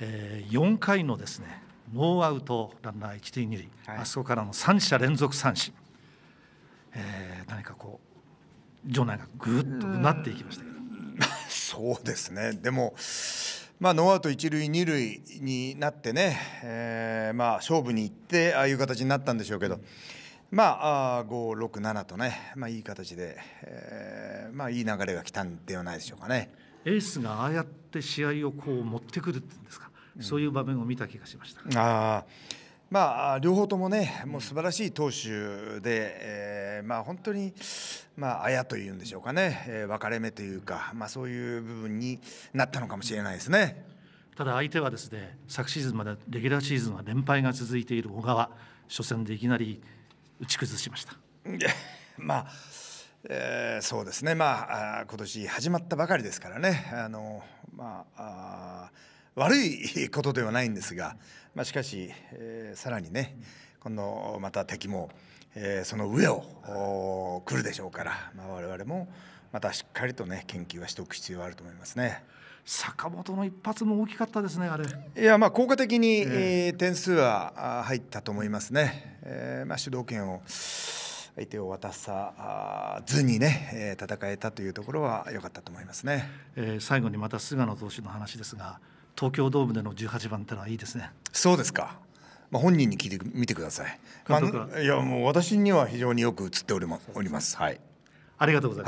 えー、4回のですねノーアウトランナー一塁二塁、はい、あそこからの三者連続三振、えー、何かこう場内がぐっとなっていきましたけど。そうですねでもまあ、ノーアウト一塁二塁になってね、えー、まあ勝負に行ってああいう形になったんでしょうけど、まあ、あ5、6、7とね、まあ、いい形で、えーまあ、いい流れが来たんではないでしょうかね。エースがああやって試合をこう持ってくるっていうんですか、そういう場面を見た気がしました。あまあ、両方ともね、もう素晴らしい投手で、えーまあ、本当に、まあ、あやというんでしょうかね、えー、分かれ目というか、まあ、そういう部分になったのかもしれないですね。ただ相手はですね昨シーズンまでレギュラーシーズンは連敗が続いている小川初戦でいきなり打ち崩しました。まあえー、そうですね、まあ、今年始まったばかりですからね、あのまあ、あ悪いことではないんですが、まあ、しかし、えー、さらにね、今度また敵も、えー、その上を来るでしょうから、まあ、我々もまたしっかりとね研究はしておく必要があると思いますね。坂本の一発も大きかったですね、あれ。いや、まあ、効果的に、えー、点数は入ったと思いますね。えー、まあ、主導権を。相手を渡さずにね戦えたというところは良かったと思いますね、えー、最後にまた菅野投手の話ですが東京ドームでの18番ってのはいいですねそうですかまあ、本人に聞いてみてください、まあ、いやもう私には非常によく映っております、はい、ありがとうございます、はい